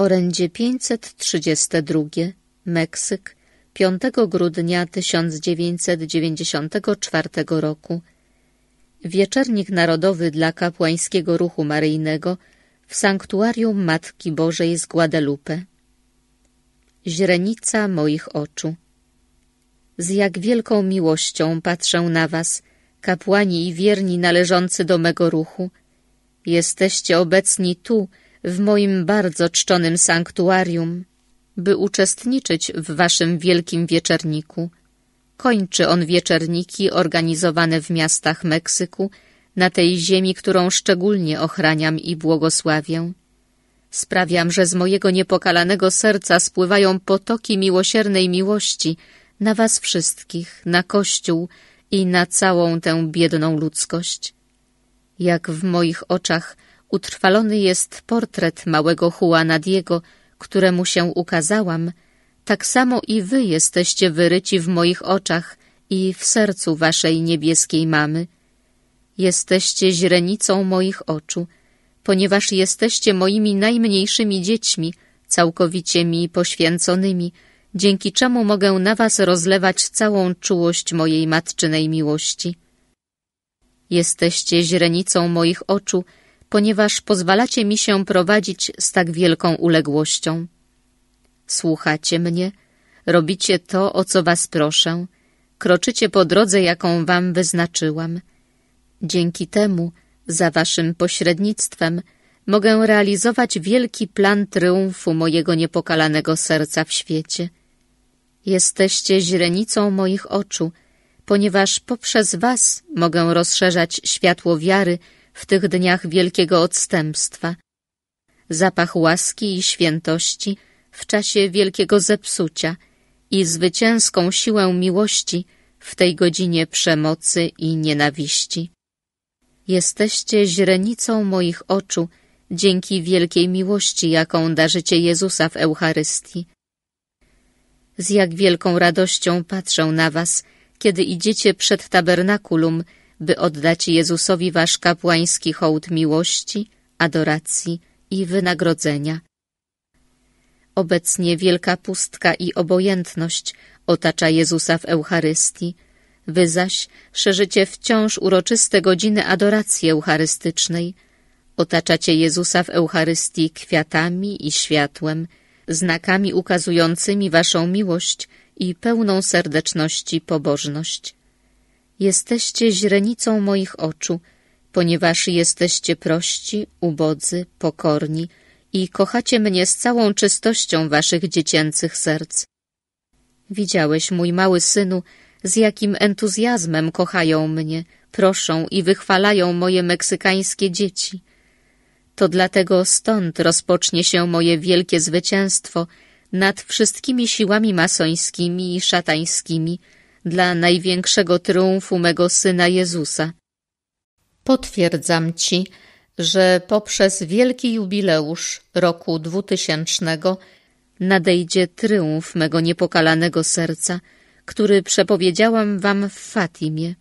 Orędzie 532, Meksyk, 5 grudnia 1994 roku. Wieczernik Narodowy dla Kapłańskiego Ruchu Maryjnego w Sanktuarium Matki Bożej z Guadalupe. Źrenica moich oczu. Z jak wielką miłością patrzę na was, kapłani i wierni należący do mego ruchu. Jesteście obecni tu, w moim bardzo czczonym sanktuarium, by uczestniczyć w waszym wielkim wieczerniku. Kończy on wieczerniki organizowane w miastach Meksyku, na tej ziemi, którą szczególnie ochraniam i błogosławię. Sprawiam, że z mojego niepokalanego serca spływają potoki miłosiernej miłości na was wszystkich, na Kościół i na całą tę biedną ludzkość. Jak w moich oczach utrwalony jest portret małego Juana Diego, któremu się ukazałam, tak samo i wy jesteście wyryci w moich oczach i w sercu waszej niebieskiej mamy. Jesteście źrenicą moich oczu, ponieważ jesteście moimi najmniejszymi dziećmi, całkowicie mi poświęconymi, dzięki czemu mogę na was rozlewać całą czułość mojej matczynej miłości. Jesteście źrenicą moich oczu ponieważ pozwalacie mi się prowadzić z tak wielką uległością. Słuchacie mnie, robicie to, o co was proszę, kroczycie po drodze, jaką wam wyznaczyłam. Dzięki temu, za waszym pośrednictwem, mogę realizować wielki plan tryumfu mojego niepokalanego serca w świecie. Jesteście źrenicą moich oczu, ponieważ poprzez was mogę rozszerzać światło wiary, w tych dniach wielkiego odstępstwa, zapach łaski i świętości w czasie wielkiego zepsucia i zwycięską siłę miłości w tej godzinie przemocy i nienawiści. Jesteście źrenicą moich oczu dzięki wielkiej miłości, jaką darzycie Jezusa w Eucharystii. Z jak wielką radością patrzę na was, kiedy idziecie przed tabernakulum, by oddać Jezusowi wasz kapłański hołd miłości, adoracji i wynagrodzenia. Obecnie wielka pustka i obojętność otacza Jezusa w Eucharystii, wy zaś szerzycie wciąż uroczyste godziny adoracji eucharystycznej. Otaczacie Jezusa w Eucharystii kwiatami i światłem, znakami ukazującymi waszą miłość i pełną serdeczności pobożność. Jesteście źrenicą moich oczu, ponieważ jesteście prości, ubodzy, pokorni i kochacie mnie z całą czystością waszych dziecięcych serc. Widziałeś, mój mały synu, z jakim entuzjazmem kochają mnie, proszą i wychwalają moje meksykańskie dzieci. To dlatego stąd rozpocznie się moje wielkie zwycięstwo nad wszystkimi siłami masońskimi i szatańskimi, dla największego triumfu mego Syna Jezusa. Potwierdzam Ci, że poprzez wielki jubileusz roku 2000 nadejdzie triumf mego niepokalanego serca, który przepowiedziałam Wam w Fatimie.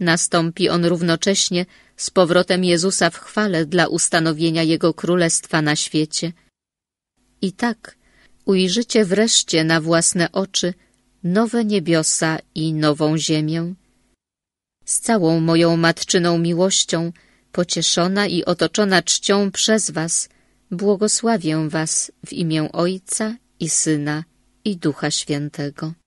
Nastąpi on równocześnie z powrotem Jezusa w chwale dla ustanowienia Jego Królestwa na świecie. I tak ujrzycie wreszcie na własne oczy nowe niebiosa i nową ziemię. Z całą moją matczyną miłością, pocieszona i otoczona czcią przez was, błogosławię was w imię Ojca i Syna i Ducha Świętego.